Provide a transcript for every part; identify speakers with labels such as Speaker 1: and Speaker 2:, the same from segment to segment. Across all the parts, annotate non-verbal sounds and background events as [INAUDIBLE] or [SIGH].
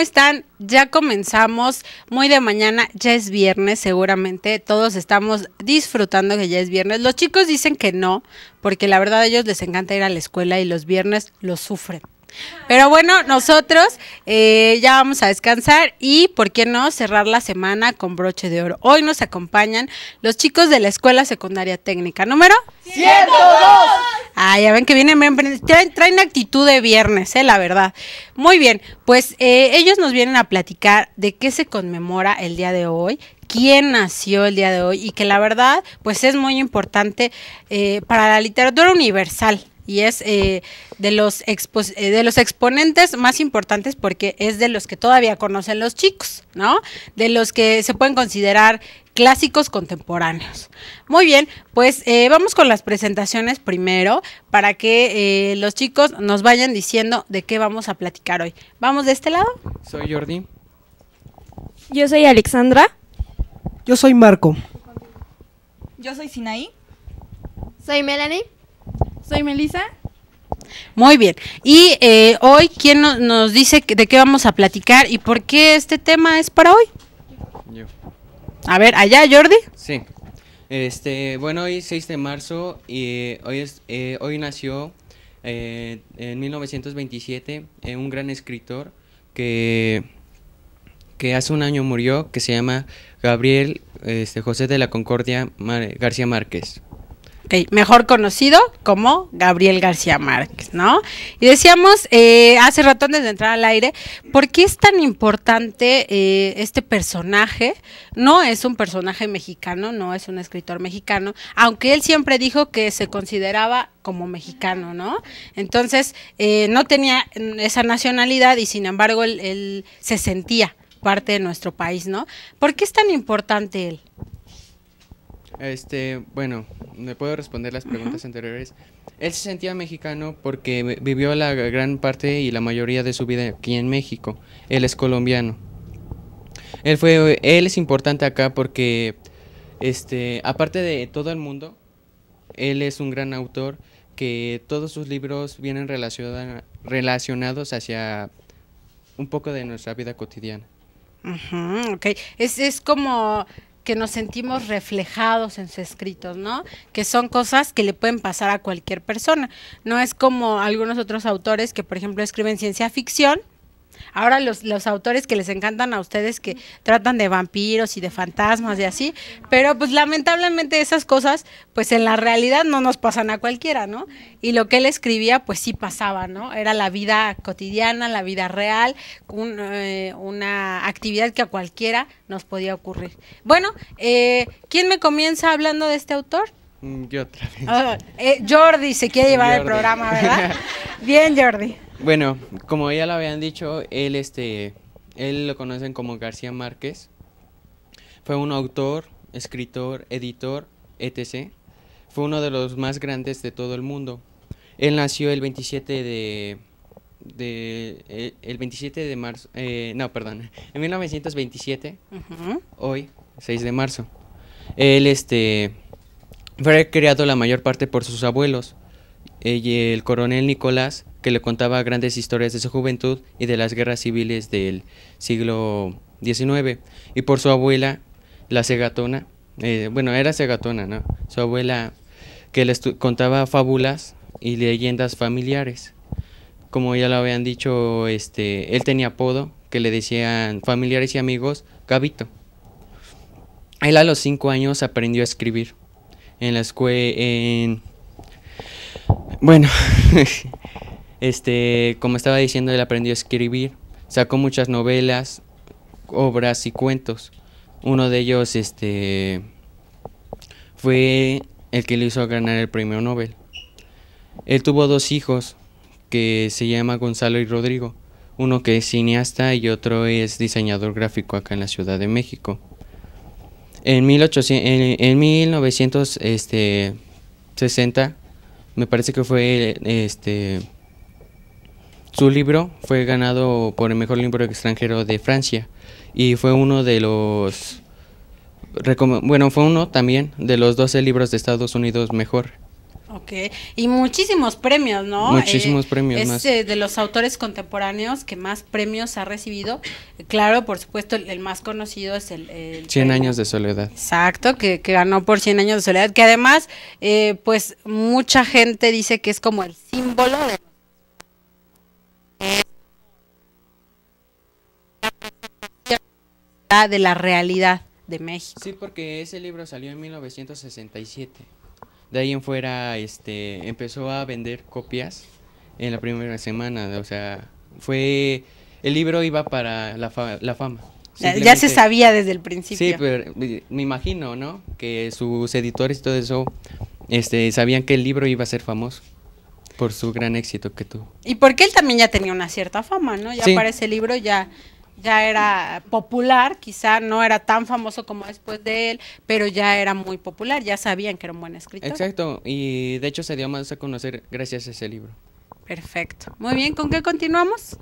Speaker 1: están? Ya comenzamos muy de mañana, ya es viernes seguramente, todos estamos disfrutando que ya es viernes. Los chicos dicen que no, porque la verdad a ellos les encanta ir a la escuela y los viernes los sufren. Pero bueno, nosotros eh, ya vamos a descansar y, ¿por qué no?, cerrar la semana con broche de oro. Hoy nos acompañan los chicos de la Escuela Secundaria Técnica número 102. Ah, ya ven que vienen, traen, traen actitud de viernes, eh, la verdad. Muy bien, pues eh, ellos nos vienen a platicar de qué se conmemora el día de hoy, quién nació el día de hoy y que la verdad pues es muy importante eh, para la literatura universal, y es eh, de, los eh, de los exponentes más importantes porque es de los que todavía conocen los chicos, ¿no? De los que se pueden considerar clásicos contemporáneos. Muy bien, pues eh, vamos con las presentaciones primero para que los chicos nos vayan diciendo de qué vamos a platicar hoy. ¿Vamos de este lado? Soy Jordi. Yo soy
Speaker 2: Alexandra. Yo soy
Speaker 1: Marco.
Speaker 3: Yo soy Sinaí. Soy Melanie.
Speaker 4: Soy Melissa.
Speaker 1: Muy bien. Y eh, hoy, ¿quién nos dice de qué vamos a platicar y por qué este tema es para hoy? Yo. A ver, allá, Jordi.
Speaker 5: Sí. Este, bueno, hoy 6 de marzo y eh, hoy, es, eh, hoy nació en 1927 un gran escritor que, que hace un año murió, que se llama Gabriel este, José de la Concordia García Márquez
Speaker 1: mejor conocido como Gabriel García Márquez, ¿no? Y decíamos eh, hace ratón desde de entrar al aire, ¿por qué es tan importante eh, este personaje? No es un personaje mexicano, no es un escritor mexicano, aunque él siempre dijo que se consideraba como mexicano, ¿no? Entonces, eh, no tenía esa nacionalidad y sin embargo él se sentía parte de nuestro país, ¿no? ¿Por qué es tan importante él?
Speaker 5: Este, bueno, me puedo responder las preguntas anteriores. Él se sentía mexicano porque vivió la gran parte y la mayoría de su vida aquí en México. Él es colombiano. Él fue, él es importante acá porque, este, aparte de todo el mundo, él es un gran autor que todos sus libros vienen relacionados hacia un poco de nuestra vida cotidiana.
Speaker 1: ok, es, es como que nos sentimos reflejados en sus escritos, ¿no? Que son cosas que le pueden pasar a cualquier persona. No es como algunos otros autores que, por ejemplo, escriben ciencia ficción Ahora los, autores que les encantan a ustedes que tratan de vampiros y de fantasmas y así, pero pues lamentablemente esas cosas pues en la realidad no nos pasan a cualquiera, ¿no? Y lo que él escribía pues sí pasaba, ¿no? Era la vida cotidiana, la vida real, eh, una actividad que a cualquiera nos podía ocurrir. Bueno, eh, ¿quién me comienza hablando de este autor?
Speaker 5: Mm, yo también.
Speaker 1: Ah, eh, Jordi se quiere llevar el programa, ¿verdad? [LAUGHS] Bien, Jordi.
Speaker 5: Bueno, como ya lo habían dicho, él, este, él lo conocen como García Márquez. Fue un autor, escritor, editor, etc. Fue uno de los más grandes de todo el mundo. Él nació el 27 de eh, el 27 de marzo, eh, no, perdón, en 1927, hoy, 6 de marzo. Él este, fue creado la mayor parte por sus abuelos. Eh, el coronel Nicolás, que le contaba grandes historias de su juventud y de las guerras civiles del siglo XIX, y por su abuela, la Segatona eh, bueno, era Segatona ¿no? Su abuela, que le contaba fábulas y leyendas familiares. Como ya lo habían dicho, este, él tenía apodo que le decían familiares y amigos, Gabito. Él a los cinco años aprendió a escribir en la escuela, bueno, [LAUGHS] este, como estaba diciendo, él aprendió a escribir, sacó muchas novelas, obras y cuentos. Uno de ellos, este, fue el que le hizo ganar el premio Nobel. Él tuvo dos hijos que se llama Gonzalo y Rodrigo, uno que es cineasta y otro es diseñador gráfico acá en la Ciudad de México. En, 1800, en, en 1960 me parece que fue este su libro fue ganado por el mejor libro extranjero de Francia y fue uno de los bueno, fue uno también de los 12 libros de Estados Unidos mejor
Speaker 1: Ok, y muchísimos premios, ¿no? Muchísimos eh, premios. Eh, de los autores contemporáneos que más premios ha recibido. Claro, por supuesto, el, más conocido es el... el
Speaker 5: 100 años de soledad.
Speaker 1: Exacto, que, ganó por 100 años de soledad, que además, eh, pues mucha gente dice que es como el símbolo de... de la realidad de
Speaker 5: México. Sí, porque ese libro salió en 1967. De ahí en fuera este, empezó a vender copias en la primera semana. O sea, fue. El libro iba para la, fama. Ya se sabía desde el principio. Sí, pero me imagino, ¿no? Que sus editores y todo eso este, sabían que el libro iba a ser famoso por su gran éxito que tuvo.
Speaker 1: Y porque él también ya tenía una cierta fama, ¿no? Ya para ese libro ya ya era popular, quizá no era tan famoso como después de él, pero ya era muy popular, ya sabían que era un buen escritor.
Speaker 5: Exacto, y de hecho se dio más a conocer gracias a ese libro.
Speaker 1: Perfecto. Muy bien, ¿con qué continuamos?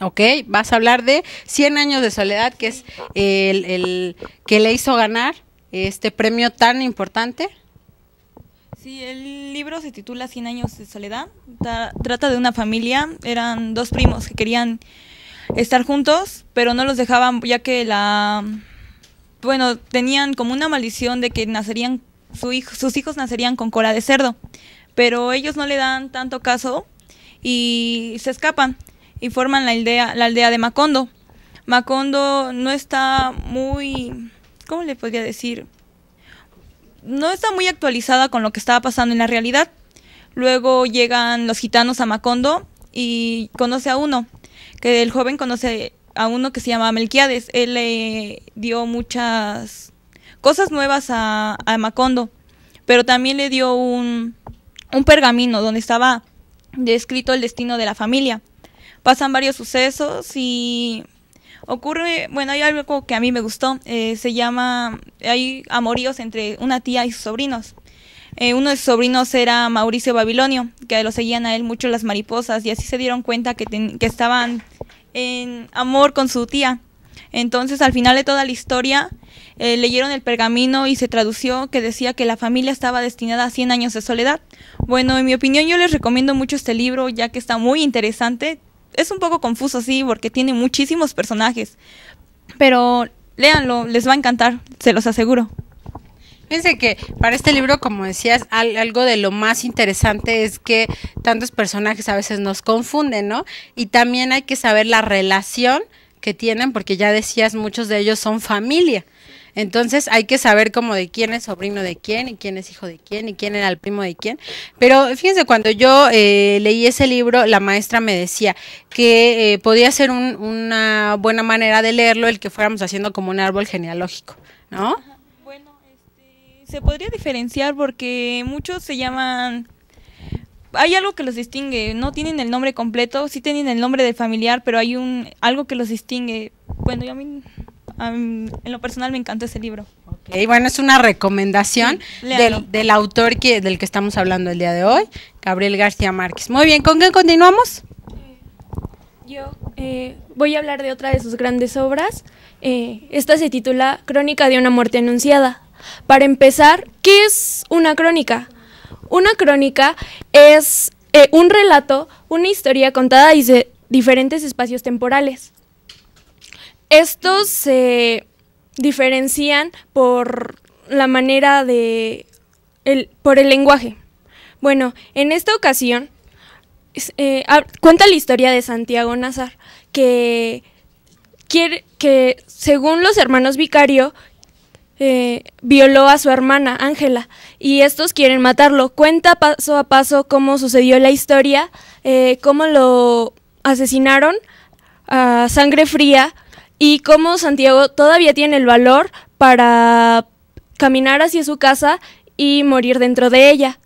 Speaker 1: Ah, ok, vas a hablar de Cien años de soledad, que es el, que le hizo ganar este premio tan importante.
Speaker 3: Sí, el libro se titula Cien años de soledad. trata de una familia, eran dos primos que querían estar juntos, pero no los dejaban ya que la... Bueno, tenían como una maldición de que nacerían, su hijo, sus hijos nacerían con cola de cerdo, pero ellos no le dan tanto caso y se escapan y forman la aldea, la aldea de Macondo. Macondo no está muy, ¿cómo le podría decir? No está muy actualizada con lo que estaba pasando en la realidad. Luego llegan los gitanos a Macondo y conoce a uno, que el joven conoce a uno que se llama Melquiades. Él le dio muchas cosas nuevas a, Macondo, pero también le dio un, pergamino donde estaba descrito el destino de la familia. Pasan varios sucesos y ocurre, bueno, hay algo que a mí me gustó, eh, se llama, hay amoríos entre una tía y sus sobrinos. Eh, uno de sus sobrinos era Mauricio Babilonio, que lo seguían a él mucho las mariposas y así se dieron cuenta que, que estaban en amor con su tía. Entonces, al final de toda la historia, eh, leyeron el pergamino y se tradució que decía que la familia estaba destinada a 100 años de soledad. Bueno, en mi opinión, yo les recomiendo mucho este libro, ya que está muy interesante. Es un poco confuso, sí, porque tiene muchísimos personajes.
Speaker 1: Pero léanlo, les va a encantar, se los aseguro. Fíjense que para este libro, como decías, algo de lo más interesante es que tantos personajes a veces nos confunden, ¿no? Y también hay que saber la relación que tienen, porque ya decías, muchos de ellos son familia. Entonces hay que saber como de quién es sobrino de quién y quién es hijo de quién y quién era el primo de quién. Pero fíjense, cuando yo eh, leí ese libro, la maestra me decía que eh, podía ser una buena manera de leerlo el que fuéramos haciendo como un árbol genealógico, ¿no? se podría diferenciar porque muchos se llaman
Speaker 3: hay algo que los distingue, no tienen el nombre completo, sí tienen el nombre de familiar, pero hay un algo que los distingue. Bueno, yo a mí, en lo personal me encanta ese libro.
Speaker 1: Okay, bueno, es una recomendación del, del, autor que, del que estamos hablando el día de hoy, Gabriel García Márquez. Muy bien, ¿con qué continuamos?
Speaker 2: Yo eh, voy a hablar de otra de sus grandes obras. Eh, esta se titula Crónica de una muerte anunciada. Para empezar, ¿qué es una crónica? Una crónica es eh, un relato, una historia contada desde diferentes espacios temporales. Estos se diferencian por la manera de... por el lenguaje. Bueno, en esta ocasión eh, cuenta la historia de Santiago Nazar, que, que según los hermanos Vicario eh, violó a su hermana Ángela y estos quieren matarlo. Cuenta paso a paso cómo sucedió la historia, eh, cómo lo asesinaron a sangre fría y cómo Santiago todavía tiene el valor para caminar hacia su casa y morir dentro de ella.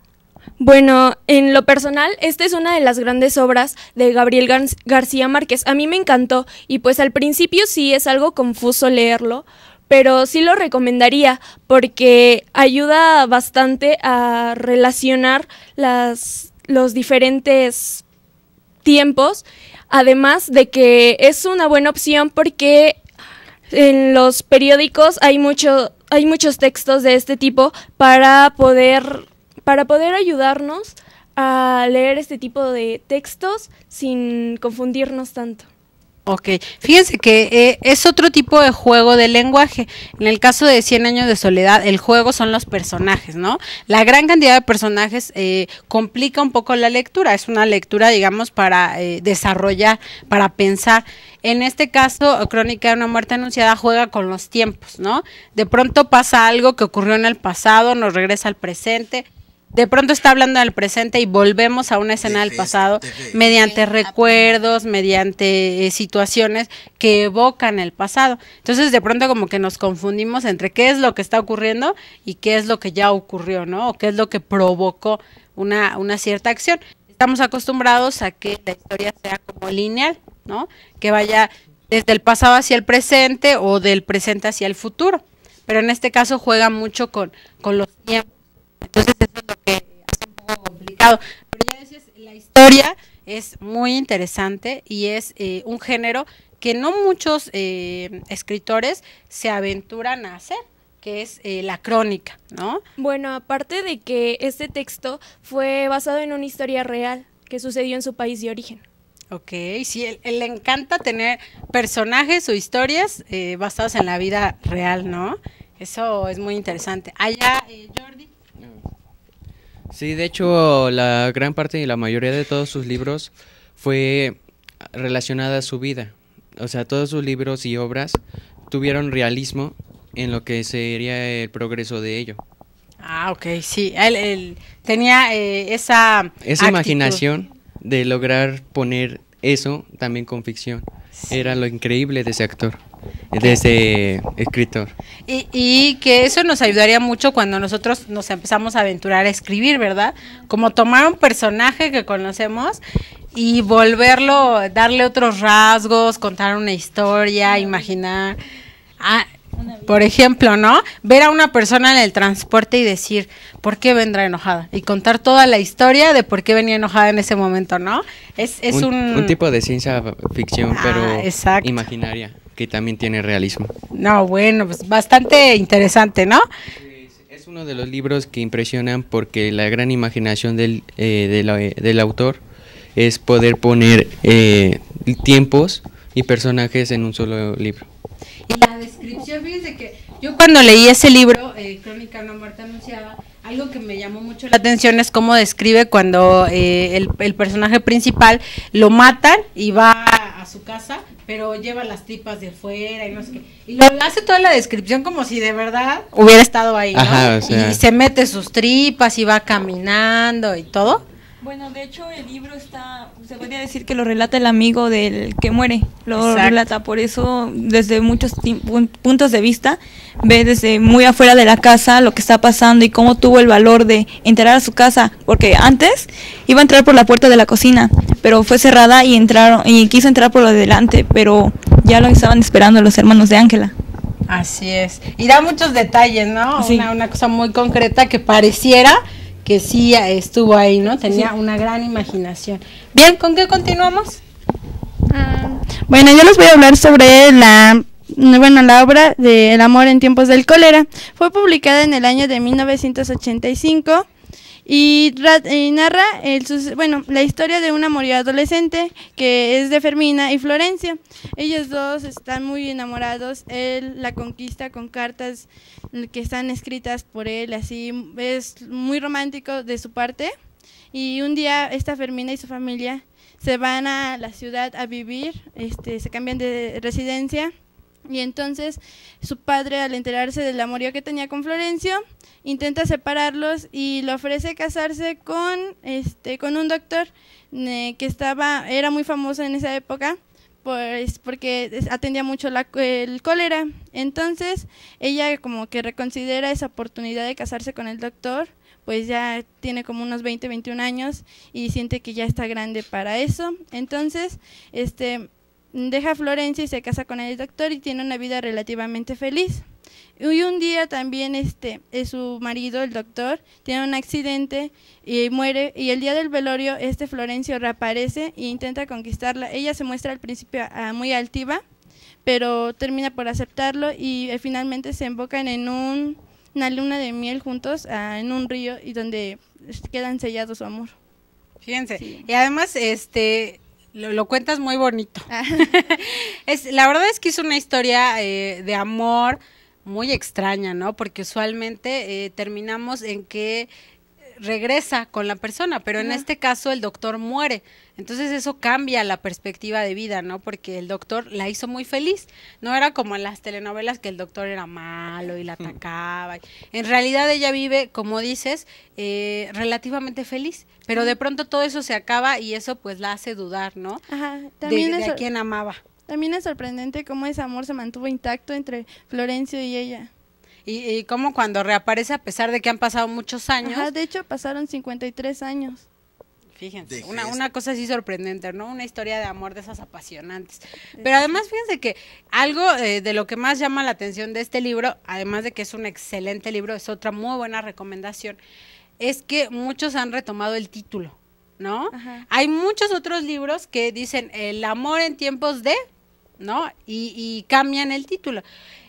Speaker 2: Bueno, en lo personal, esta es una de las grandes obras de Gabriel García Márquez. A mí me encantó y pues al principio sí es algo confuso leerlo, pero sí lo recomendaría porque ayuda bastante a relacionar los diferentes tiempos, además de que es una buena opción porque en los periódicos hay mucho hay muchos textos de este tipo para poder para poder ayudarnos a leer este tipo de textos sin confundirnos tanto.
Speaker 1: Ok, fíjense que eh, es otro tipo de juego de lenguaje. En el caso de 100 años de soledad, el juego son los personajes, ¿no? La gran cantidad de personajes eh, complica un poco la lectura. Es una lectura, digamos, para eh, desarrollar, para pensar. En este caso, Crónica de una muerte anunciada juega con los tiempos, ¿no? De pronto pasa algo que ocurrió en el pasado, nos regresa al presente, de pronto está hablando del presente y volvemos a una escena del pasado mediante recuerdos, mediante eh, situaciones que evocan el pasado. Entonces de pronto como que nos confundimos entre qué es lo que está ocurriendo y qué es lo que ya ocurrió, ¿no? O qué es lo que provocó una, una cierta acción. Estamos acostumbrados a que la historia sea como lineal, ¿no? Que vaya desde el pasado hacia el presente o del presente hacia el futuro. Pero en este caso juega mucho con, con los tiempos. Entonces lo que hace un poco complicado. Pero ya decías, la historia es muy interesante y es eh, un género que no muchos eh, escritores se aventuran a hacer que es eh, la crónica, ¿no? Bueno, aparte de que este texto fue basado
Speaker 2: en una historia real que sucedió en su país de origen.
Speaker 1: Ok, sí, él, le encanta tener personajes o historias basadas en la vida real, ¿no? Eso es muy interesante. Allá, Jordi,
Speaker 5: Sí, de hecho, la gran parte y la mayoría de todos sus libros fue relacionada a su vida. O sea, todos sus libros y obras tuvieron realismo en lo que sería el progreso de ello.
Speaker 1: Ah, ok, sí. Él, tenía eh, esa... Esa imaginación
Speaker 5: de lograr poner eso también con ficción. Era lo increíble de ese actor, de ese escritor.
Speaker 1: Y, que eso nos ayudaría mucho cuando nosotros nos empezamos a aventurar a escribir, ¿verdad? Como tomar un personaje que conocemos y volverlo, darle otros rasgos, contar una historia, imaginar. Ah, por ejemplo, ¿no? Ver a una persona en el transporte y decir, ¿por qué vendrá enojada? Y contar toda la historia de por qué venía enojada en ese momento, ¿no? Es, un, un... tipo
Speaker 5: de ciencia ficción, ah, pero imaginaria, que también tiene realismo.
Speaker 1: No, bueno, pues bastante interesante, ¿no?
Speaker 5: Es uno de los libros que impresionan porque la gran imaginación del, eh, del autor es poder poner eh, tiempos y personajes en un solo libro.
Speaker 1: Y la descripción, fíjense que yo cuando leí ese libro, eh, Crónica no muerta anunciada, algo que me llamó mucho la atención es cómo describe cuando eh, el, personaje principal lo matan y va a, su casa, pero lleva las tripas de fuera y no sé qué. Y lo hace toda la descripción como si de verdad hubiera estado ahí, Y se mete sus tripas y va caminando y todo.
Speaker 3: Bueno, de hecho el libro está,
Speaker 1: se podría decir que lo relata el amigo del que muere, lo
Speaker 3: relata, por eso desde muchos puntos de vista ve desde muy afuera de la casa lo que está pasando y cómo tuvo el valor de entrar a su casa, porque antes iba a entrar por la puerta de la cocina, pero fue cerrada y entraron y quiso entrar por lo delante, pero ya lo estaban esperando los hermanos de Ángela.
Speaker 1: Así es. Y da muchos detalles, ¿no? Una, una cosa muy concreta que pareciera que sí estuvo ahí, ¿no? Tenía una gran imaginación. Bien, ¿con qué continuamos? Ah. bueno, yo
Speaker 4: les voy a hablar sobre la bueno, la obra de El amor en tiempos del cólera fue publicada en el año de 1985 y, narra bueno, la historia de una amorío adolescente que es de Fermina y Florencia. Ellos dos están muy enamorados. Él la conquista con cartas que están escritas por él, así es muy romántico de su parte. Y un día esta Fermina y su familia se van a la ciudad a vivir, este, se cambian de residencia y entonces su padre, al enterarse del amorío que tenía con Florencio, intenta separarlos y le ofrece casarse con, este, con un doctor eh, que estaba, era muy famoso en esa época, pues porque atendía mucho la, el cólera. Entonces ella como que reconsidera esa oportunidad de casarse con el doctor, pues ya tiene como unos 20, 21 años y siente que ya está grande para eso. Entonces, este deja Florencia y se casa con el doctor y tiene una vida relativamente feliz. Y un día también este, eh, su marido, el doctor, tiene un accidente y muere. Y el día del velorio, este Florencio reaparece e intenta conquistarla. Ella se muestra al principio ah, muy altiva, pero termina por aceptarlo y eh, finalmente se embocan en una luna de miel juntos ah, en un río y donde este, quedan sellados su amor.
Speaker 1: Fíjense. Y además, este, lo, cuentas muy bonito. Ah. [LAUGHS] es, la verdad es que es una historia eh, de amor muy extraña, ¿no? Porque usualmente eh, terminamos en que regresa con la persona, pero en este caso el doctor muere. Entonces eso cambia la perspectiva de vida, ¿no? Porque el doctor la hizo muy feliz. No era como en las telenovelas que el doctor era malo y la atacaba. En realidad ella vive, como dices, eh, relativamente feliz, pero de pronto todo eso se acaba y eso pues la hace dudar, ¿no?
Speaker 4: Ajá, de, quien
Speaker 1: amaba. También
Speaker 4: es sorprendente cómo ese amor se mantuvo intacto entre Florencio y ella
Speaker 1: y, como cuando reaparece a pesar de que han pasado muchos años. de
Speaker 4: hecho, pasaron 53 años.
Speaker 1: Fíjense, una, una, cosa así sorprendente, ¿no? Una historia de amor de esas apasionantes. Pero además, fíjense que algo eh, de lo que más llama la atención de este libro, además de que es un excelente libro, es otra muy buena recomendación, es que muchos han retomado el título, ¿no? Hay muchos otros libros que dicen El amor en tiempos de, ¿no? y cambian el título.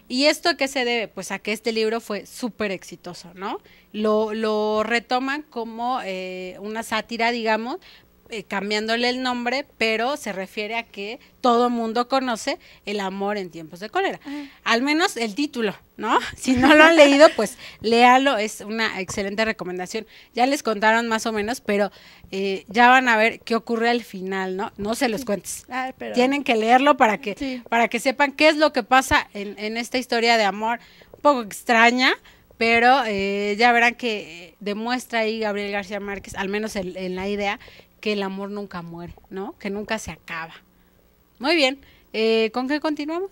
Speaker 1: ¿Y esto a qué se debe? Pues a que este libro fue súper exitoso, ¿no? Lo, retoman como eh, una sátira, digamos, eh, cambiándole el nombre, pero se refiere a que todo mundo conoce el amor en tiempos de cólera. Al menos el título, ¿no? [LAUGHS] Si no lo han leído, pues léalo, es una excelente recomendación. Ya les contaron más o menos, pero eh, ya van a ver qué ocurre al final, ¿no? No se los cuentes. Tienen que leerlo para que, para que sepan qué es lo que pasa en, esta historia de amor un poco extraña, pero eh, ya verán que demuestra ahí Gabriel García Márquez, al menos en la idea, que el amor nunca muere, ¿no? Que nunca se acaba. Muy bien, eh, ¿con qué continuamos?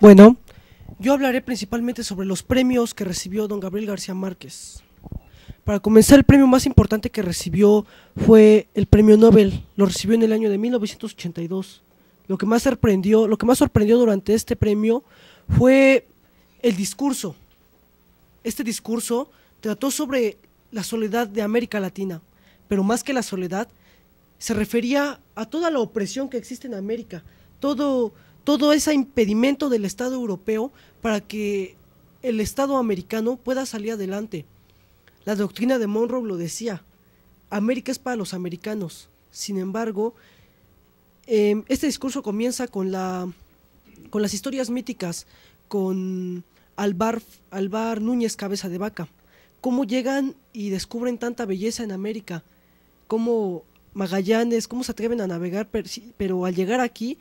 Speaker 6: Bueno, yo hablaré principalmente sobre los premios que recibió don Gabriel García Márquez. Para comenzar, el premio más importante que recibió fue el premio Nobel. Lo recibió en el año de 1982. Lo que más sorprendió, lo que más sorprendió durante este premio fue el discurso. Este discurso trató sobre la soledad de América Latina, pero más que la soledad, se refería a toda la opresión que existe en América, todo, todo ese impedimento del Estado europeo para que el Estado americano pueda salir adelante. La doctrina de Monroe lo decía, América es para los americanos. Sin embargo, em, este discurso comienza con, la, con las historias míticas, con Alvar, Alvar Núñez Cabeza de Vaca, cómo llegan y descubren tanta belleza en América, cómo Magallanes, cómo se atreven a navegar, pero al llegar aquí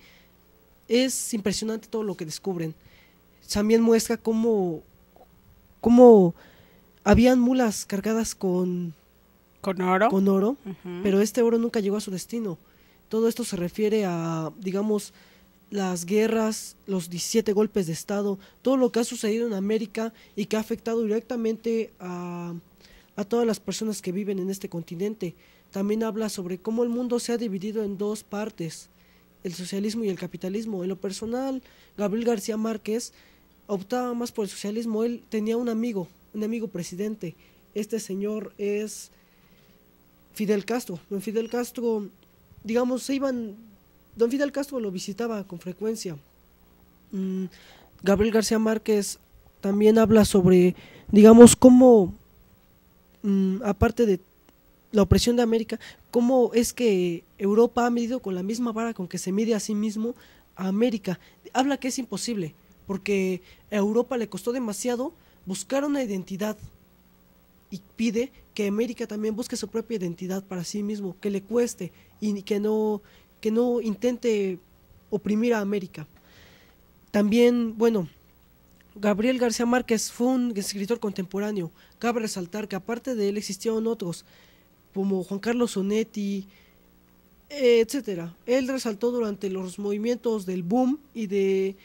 Speaker 6: es impresionante todo lo que descubren. También muestra cómo, cómo habían mulas cargadas con, ¿Con oro, con oro pero este oro nunca llegó a su destino. Todo esto se refiere a, digamos, las guerras, los 17 golpes de Estado, todo lo que ha sucedido en América y que ha afectado directamente a, todas las personas que viven en este continente. También habla sobre cómo el mundo se ha dividido en dos partes, el socialismo y el capitalismo. En lo personal, Gabriel García Márquez optaba más por el socialismo. Él tenía un amigo, un amigo presidente. Este señor es Fidel Castro. En Fidel Castro, digamos, se iban Don Fidel Castro lo visitaba con frecuencia. Mm, Gabriel García Márquez también habla sobre, digamos, cómo, mm, aparte de la opresión de América, cómo es que Europa ha medido con la misma vara con que se mide a sí mismo a América. Habla que es imposible, porque a Europa le costó demasiado buscar una identidad y pide que América también busque su propia identidad para sí mismo, que le cueste y que no que no intente oprimir a América. También, bueno, Gabriel García Márquez fue un escritor contemporáneo. Cabe resaltar que aparte de él existieron otros, como Juan Carlos Sonetti, etcétera. Él resaltó durante los movimientos del boom y del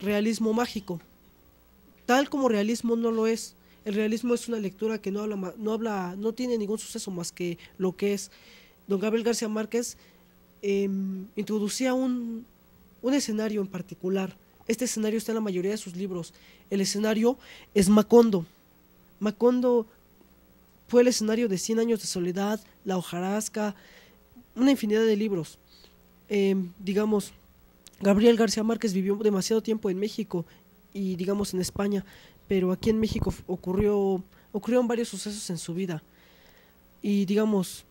Speaker 6: realismo mágico. Tal como realismo no lo es. El realismo es una lectura que no habla, no habla, no tiene ningún suceso más que lo que es. Don Gabriel García Márquez Em, introducía un, escenario en particular. Este escenario está en la mayoría de sus libros. El escenario es Macondo. Macondo fue el escenario de Cien años de soledad, La hojarasca, una infinidad de libros. Em, digamos, Gabriel García Márquez vivió demasiado tiempo en México y digamos en España, pero aquí en México ocurrió ocurrieron varios sucesos en su vida. Y digamos,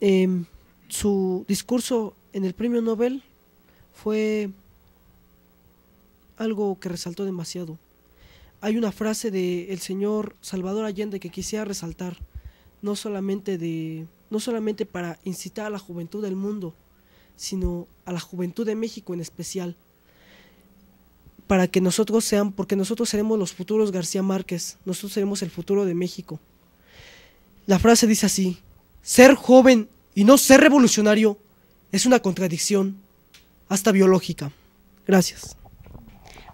Speaker 6: em, su discurso en el premio Nobel fue algo que resaltó demasiado. Hay una frase del señor Salvador Allende que quisiera resaltar, no solamente de no solamente para incitar a la juventud del mundo, sino a la juventud de México en especial, para que nosotros sean, porque nosotros seremos los futuros García Márquez, nosotros seremos el futuro de México. La frase dice así, ser joven y no ser revolucionario es una contradicción hasta biológica. Gracias.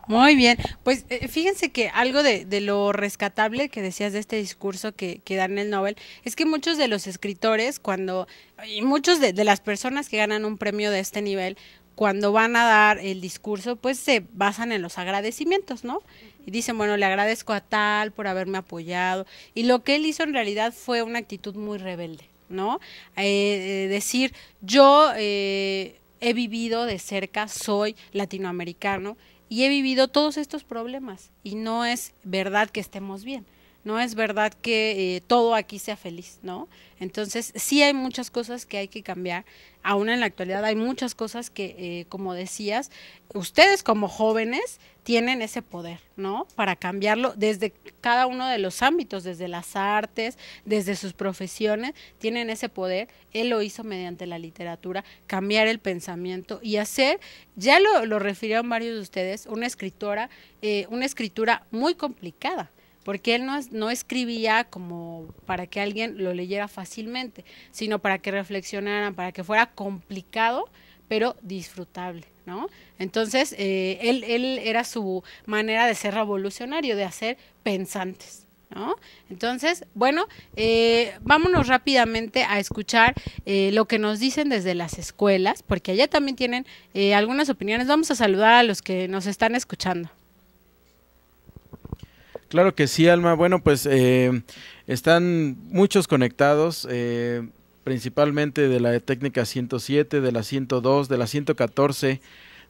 Speaker 1: Muy bien, pues eh, fíjense que algo de, lo rescatable que decías de este discurso que, que en el Nobel es que muchos de los escritores, cuando, y muchos de las personas que ganan un premio de este nivel, cuando van a dar el discurso, pues se basan en los agradecimientos, ¿no? Y dicen, bueno, le agradezco a tal por haberme apoyado. Y lo que él hizo en realidad fue una actitud muy rebelde. ¿no? Eh, eh, decir, yo eh, he vivido de cerca, soy latinoamericano y he vivido todos estos problemas y no es verdad que estemos bien no es verdad que eh, todo aquí sea feliz, ¿no? Entonces, sí hay muchas cosas que hay que cambiar. Aún en la actualidad hay muchas cosas que, eh, como decías, ustedes como jóvenes tienen ese poder, ¿no? Para cambiarlo desde cada uno de los ámbitos, desde las artes, desde sus profesiones, tienen ese poder. Él lo hizo mediante la literatura, cambiar el pensamiento y hacer, ya lo, lo refirieron varios de ustedes, una escritora, eh, una escritura muy complicada, porque él no, escribía como para que alguien lo leyera fácilmente, sino para que reflexionaran, para que fuera complicado, pero disfrutable, ¿no? Entonces, eh, él, él era su manera de ser revolucionario, de hacer pensantes. ¿No? Entonces, bueno, eh, vámonos rápidamente a escuchar eh, lo que nos dicen desde las escuelas, porque allá también tienen algunas opiniones. Vamos a saludar a los que nos están escuchando.
Speaker 5: Claro que sí, Alma. Bueno, pues eh, están muchos conectados. Eh, principalmente de la técnica 107, de la 102, de la 114,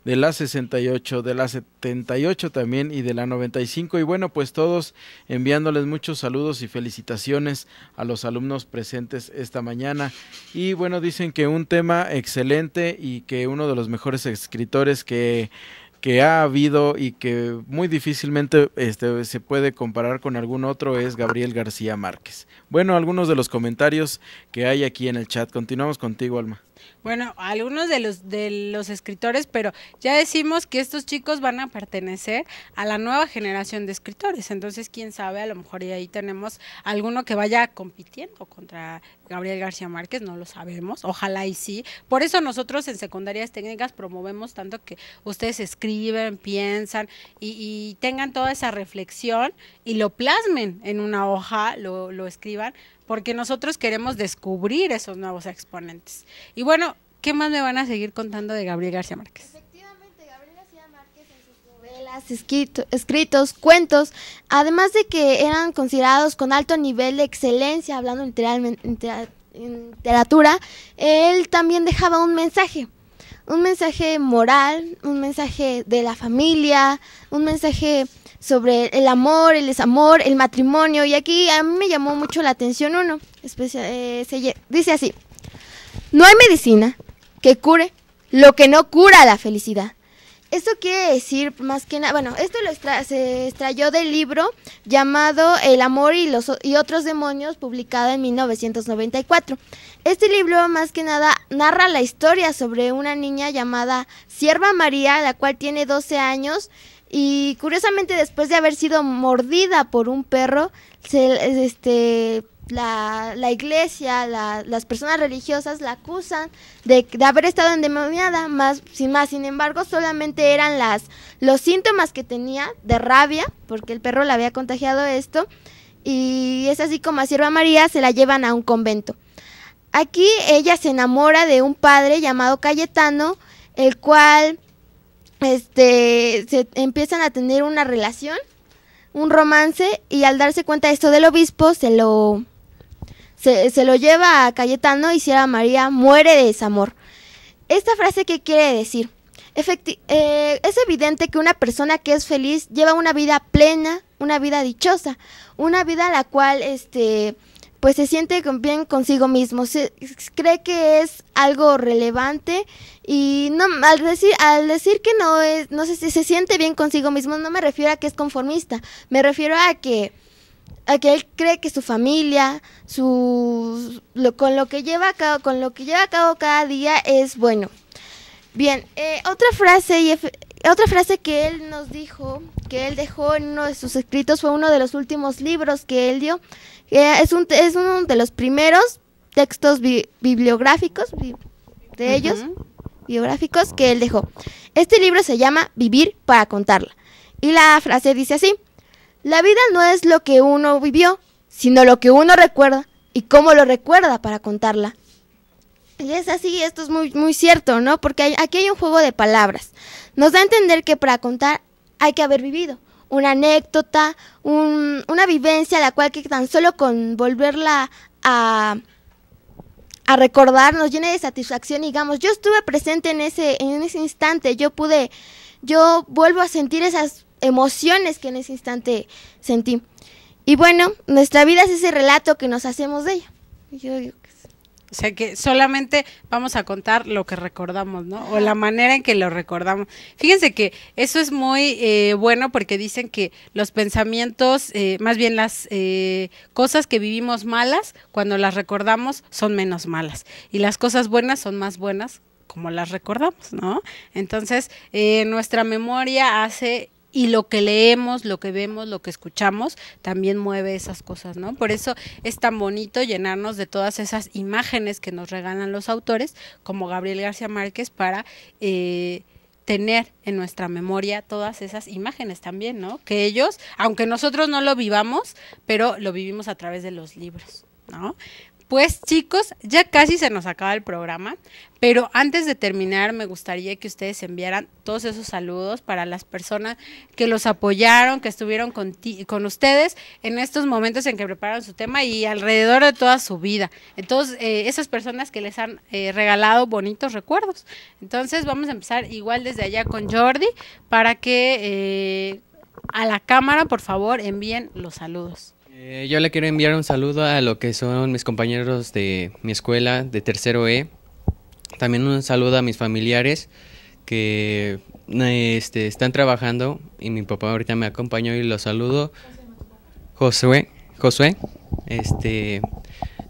Speaker 5: de la 68, de la 78 también y de la 95. Y bueno, pues todos enviándoles muchos saludos y felicitaciones a los alumnos presentes esta mañana. Y bueno, dicen que un tema excelente y que uno de los mejores escritores que que ha habido y que muy difícilmente este, se puede comparar con algún otro es Gabriel García Márquez. Bueno, algunos de los comentarios que hay aquí en el chat. Continuamos contigo, Alma.
Speaker 1: Bueno, algunos de los, de los escritores, pero ya decimos que estos chicos van a pertenecer a la nueva generación de escritores. Entonces, quién sabe, a lo mejor ahí tenemos alguno que vaya compitiendo contra Gabriel García Márquez, no lo sabemos. Ojalá y sí. Por eso nosotros en secundarias técnicas promovemos tanto que ustedes escriben, piensan y, y tengan toda esa reflexión y lo plasmen en una hoja, lo, lo escriban porque nosotros queremos descubrir esos nuevos exponentes. Y bueno, ¿qué más me van a seguir contando de Gabriel García Márquez? Efectivamente, Gabriel García Márquez en sus novelas,
Speaker 7: escritos, cuentos, además de que eran considerados con alto nivel de excelencia, hablando literalmente en literatura, él también dejaba un mensaje. Un mensaje moral, un mensaje de la familia, un mensaje sobre el amor, el desamor, el matrimonio. Y aquí a mí me llamó mucho la atención uno. Eh, dice así, no hay medicina que cure lo que no cura la felicidad. Esto quiere decir más que nada, bueno, esto lo se extrayó del libro llamado El amor y, los, y otros demonios, publicado en 1994. Este libro más que nada narra la historia sobre una niña llamada Sierva María, la cual tiene 12 años y curiosamente después de haber sido mordida por un perro, se, este, la, iglesia, las personas religiosas la acusan de, haber estado endemoniada, más sin más. Sin embargo, solamente eran las los síntomas que tenía de rabia, porque el perro le había contagiado esto, y es así como a Sierva María se la llevan a un convento. Aquí ella se enamora de un padre llamado Cayetano, el cual este, se empiezan a tener una relación, un romance, y al darse cuenta de esto del obispo, se lo, se, lo lleva a Cayetano y Sierra María muere de desamor. ¿Esta frase qué quiere decir? Eh, es evidente que una persona que es feliz lleva una vida plena, una vida dichosa, una vida a la cual este, pues se siente bien consigo mismo, se cree que es algo relevante y no al decir al decir que no es no sé si se siente bien consigo mismo no me refiero a que es conformista, me refiero a que a que él cree que su familia, su lo, con lo que lleva a cabo, con lo que lleva a cabo cada día es bueno. Bien, eh, otra frase y otra frase que él nos dijo, que él dejó en uno de sus escritos, fue uno de los últimos libros que él dio. Que es, un, es uno de los primeros textos bibliográficos, de ellos, biográficos, que él dejó. Este libro se llama Vivir para contarla. Y la frase dice así, la vida no es lo que uno vivió, sino lo que uno recuerda y cómo lo recuerda para contarla. Y es así, esto es muy, muy cierto, ¿no? Porque hay, aquí hay un juego de palabras nos da a entender que para contar hay que haber vivido una anécdota, una vivencia, la cual que tan solo con volverla a, recordar nos llena de satisfacción, digamos, yo estuve presente en ese, en ese instante, yo pude, yo vuelvo a sentir esas emociones que en ese instante sentí. Y bueno, nuestra vida es ese relato que nos hacemos de ella.
Speaker 1: Yo digo, o sea que solamente vamos a contar lo que recordamos, ¿no? O la manera en que lo recordamos. Fíjense que eso es muy eh, bueno porque dicen que los pensamientos, eh, más bien las eh, cosas que vivimos malas, cuando las recordamos son menos malas. Y las cosas buenas son más buenas como las recordamos, ¿no? Entonces, nuestra memoria hace y lo que leemos, lo que vemos, lo que escuchamos, también mueve esas cosas, ¿no? Por eso es tan bonito llenarnos de todas esas imágenes que nos regalan los autores, como Gabriel García Márquez, para... Eh, tener en nuestra memoria todas esas imágenes también, ¿no? Que ellos, aunque nosotros no lo vivamos, pero lo vivimos a través de los libros, ¿no? Pues chicos, ya casi se nos acaba el programa, pero antes de terminar me gustaría que ustedes enviaran todos esos saludos para las personas que los apoyaron, que estuvieron con, ustedes en estos momentos en que prepararon su tema y alrededor de toda su vida. Entonces, eh, esas personas que les han eh, regalado bonitos recuerdos. Entonces, vamos a empezar igual desde allá con Jordi para que eh, a la cámara, por favor, envíen los saludos.
Speaker 5: Eh, yo le quiero enviar un saludo a lo que son mis compañeros de mi escuela de tercero E. También un saludo a mis familiares que este, están trabajando y mi papá ahorita me acompañó y los saludo. Josué, Josué, este,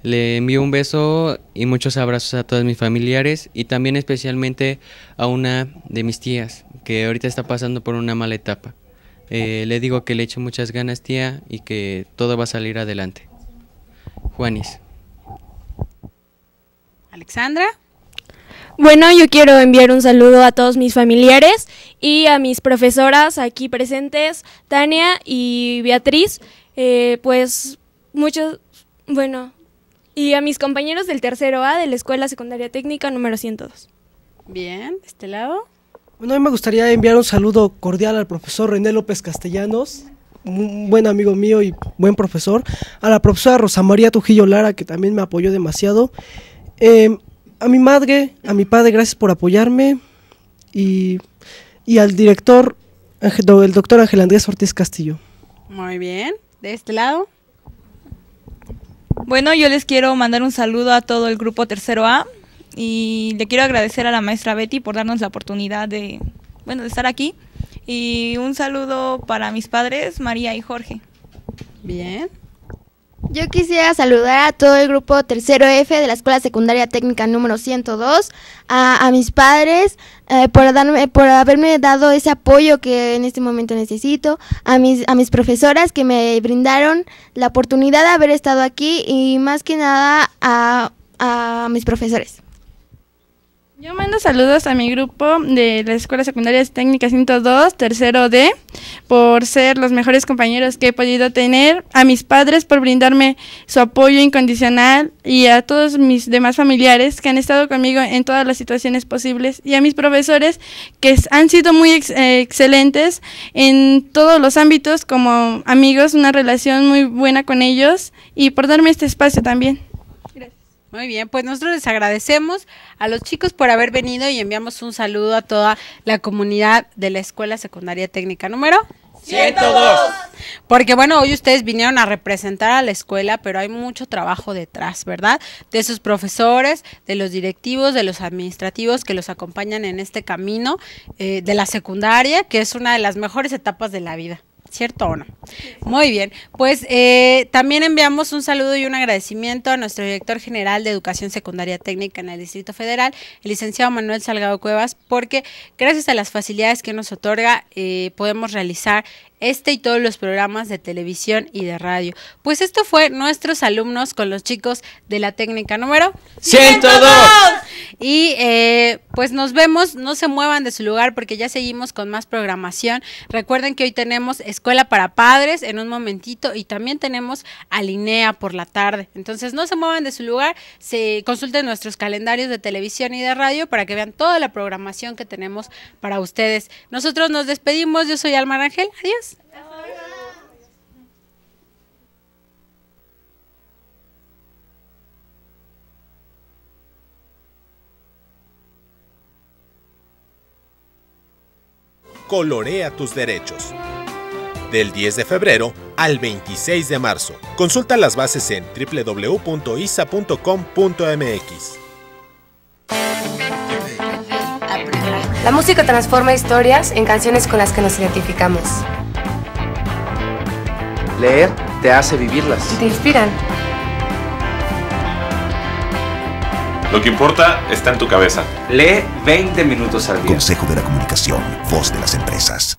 Speaker 5: le envío un beso y muchos abrazos a todos mis familiares y también especialmente a una de mis tías que ahorita está pasando por una mala etapa. Eh, le digo que le echo muchas ganas, tía, y que todo va a salir adelante. Juanis.
Speaker 1: Alexandra. Bueno, yo quiero
Speaker 2: enviar un saludo a todos mis familiares y a mis profesoras aquí presentes, Tania y Beatriz. Eh, pues muchos, bueno, y a mis compañeros del tercero A de la Escuela Secundaria Técnica número 102.
Speaker 1: Bien, de este lado.
Speaker 6: Bueno, a mí me gustaría enviar un saludo cordial al profesor René López Castellanos, un buen amigo mío y buen profesor, a la profesora Rosa María Tujillo Lara, que también me apoyó demasiado, em, a mi madre, a mi padre, gracias por apoyarme, y, y al director, el doctor Ángel Andrés Ortiz Castillo.
Speaker 1: Muy bien, de este lado. Bueno,
Speaker 3: yo les quiero mandar un saludo a todo el grupo Tercero A, y le quiero agradecer a la maestra Betty por darnos la oportunidad de, bueno, de estar aquí. Y un saludo para mis padres, María y Jorge.
Speaker 7: Bien. Yo quisiera saludar a todo el grupo tercero F de la Escuela Secundaria Técnica número 102, a, a mis padres eh, por, darme, por haberme dado ese apoyo que en este momento necesito, a mis, a mis profesoras que me brindaron la oportunidad de haber estado aquí y más que nada a mis profesores.
Speaker 4: Yo mando saludos a mi grupo de la Escuela Secundaria Técnica 102, tercero D, por ser los mejores compañeros que he podido tener, a mis padres por brindarme su apoyo incondicional y a todos mis demás familiares que han estado conmigo en todas las situaciones posibles y a mis profesores que han sido muy eh, excelentes en todos los ámbitos como amigos, una relación muy buena con ellos y por darme este espacio
Speaker 1: también. Muy bien, pues nosotros les agradecemos a los chicos por haber venido y enviamos un saludo a toda la comunidad de la Escuela Secundaria Técnica número 102. Porque bueno, hoy ustedes vinieron a representar a la escuela, pero hay mucho trabajo detrás, ¿verdad? De sus profesores, de los directivos, de los administrativos que los acompañan en este camino eh, de la secundaria, que es una de las mejores etapas de la vida. ¿Cierto o no? Muy bien. Pues eh, también enviamos un saludo y un agradecimiento a nuestro director general de Educación Secundaria Técnica en el Distrito Federal, el licenciado Manuel Salgado Cuevas, porque gracias a las facilidades que nos otorga eh, podemos realizar este y todos los programas de televisión y de radio. Pues esto fue nuestros alumnos con los chicos de la técnica número 102. Y eh, pues nos vemos, no se muevan de su lugar porque ya seguimos con más programación. Recuerden que hoy tenemos Escuela para Padres en un momentito y también tenemos Alinea por la tarde. Entonces no se muevan de su lugar, se consulten nuestros calendarios de televisión y de radio para que vean toda la programación que tenemos para ustedes. Nosotros nos despedimos, yo soy Alma Ángel, adiós.
Speaker 6: Colorea tus derechos. Del 10 de febrero al 26 de marzo. Consulta las bases en www.isa.com.mx.
Speaker 2: La música transforma historias en canciones con las que nos identificamos.
Speaker 6: Leer te hace vivirlas.
Speaker 1: te inspiran.
Speaker 7: Lo que importa está en tu cabeza. Lee 20 minutos al
Speaker 2: día. Consejo de la Comunicación, voz de las empresas.